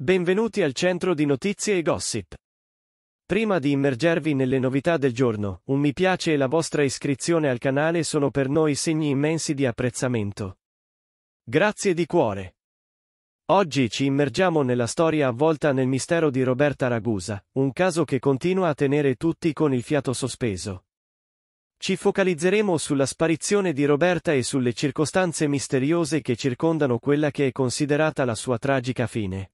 Benvenuti al centro di notizie e gossip. Prima di immergervi nelle novità del giorno, un mi piace e la vostra iscrizione al canale sono per noi segni immensi di apprezzamento. Grazie di cuore. Oggi ci immergiamo nella storia avvolta nel mistero di Roberta Ragusa, un caso che continua a tenere tutti con il fiato sospeso. Ci focalizzeremo sulla sparizione di Roberta e sulle circostanze misteriose che circondano quella che è considerata la sua tragica fine.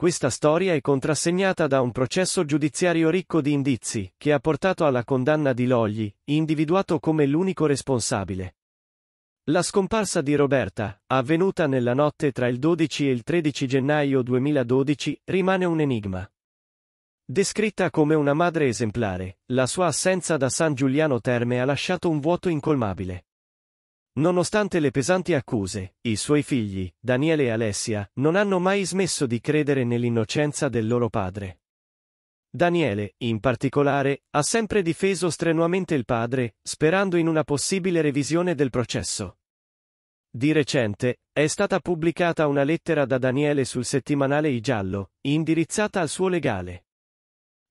Questa storia è contrassegnata da un processo giudiziario ricco di indizi, che ha portato alla condanna di Logli, individuato come l'unico responsabile. La scomparsa di Roberta, avvenuta nella notte tra il 12 e il 13 gennaio 2012, rimane un enigma. Descritta come una madre esemplare, la sua assenza da San Giuliano Terme ha lasciato un vuoto incolmabile. Nonostante le pesanti accuse, i suoi figli, Daniele e Alessia, non hanno mai smesso di credere nell'innocenza del loro padre. Daniele, in particolare, ha sempre difeso strenuamente il padre, sperando in una possibile revisione del processo. Di recente, è stata pubblicata una lettera da Daniele sul settimanale I Giallo, indirizzata al suo legale.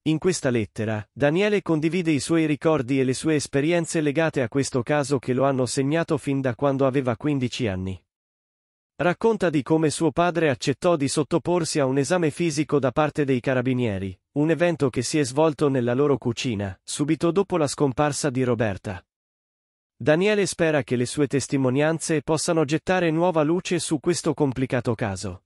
In questa lettera, Daniele condivide i suoi ricordi e le sue esperienze legate a questo caso che lo hanno segnato fin da quando aveva 15 anni. Racconta di come suo padre accettò di sottoporsi a un esame fisico da parte dei carabinieri, un evento che si è svolto nella loro cucina, subito dopo la scomparsa di Roberta. Daniele spera che le sue testimonianze possano gettare nuova luce su questo complicato caso.